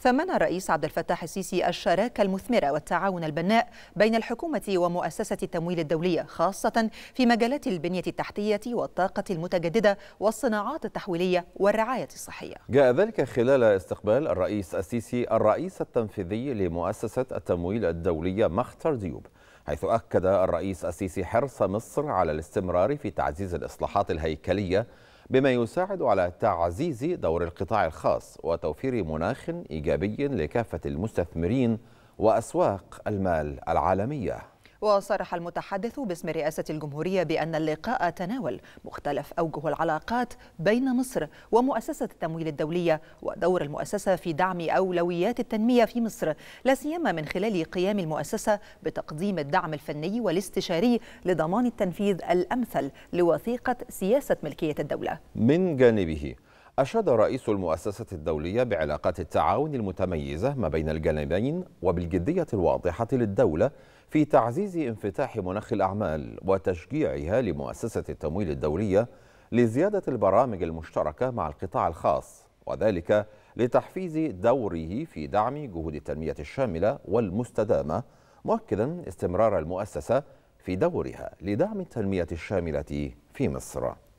ثمن الرئيس عبد الفتاح السيسي الشراكة المثمرة والتعاون البناء بين الحكومة ومؤسسة التمويل الدولية خاصة في مجالات البنية التحتية والطاقة المتجددة والصناعات التحويلية والرعاية الصحية جاء ذلك خلال استقبال الرئيس السيسي الرئيس التنفيذي لمؤسسة التمويل الدولية مختار ديوب حيث أكد الرئيس السيسي حرص مصر على الاستمرار في تعزيز الإصلاحات الهيكلية بما يساعد على تعزيز دور القطاع الخاص وتوفير مناخ إيجابي لكافة المستثمرين وأسواق المال العالمية وصرح المتحدث باسم رئاسة الجمهورية بأن اللقاء تناول مختلف أوجه العلاقات بين مصر ومؤسسة التمويل الدولية ودور المؤسسة في دعم أولويات التنمية في مصر لا سيما من خلال قيام المؤسسة بتقديم الدعم الفني والاستشاري لضمان التنفيذ الأمثل لوثيقة سياسة ملكية الدولة من جانبه أشاد رئيس المؤسسة الدولية بعلاقات التعاون المتميزة ما بين الجانبين وبالجدية الواضحة للدولة في تعزيز انفتاح مناخ الأعمال وتشجيعها لمؤسسة التمويل الدولية لزيادة البرامج المشتركة مع القطاع الخاص وذلك لتحفيز دوره في دعم جهود التنمية الشاملة والمستدامة مؤكدا استمرار المؤسسة في دورها لدعم التنمية الشاملة في مصر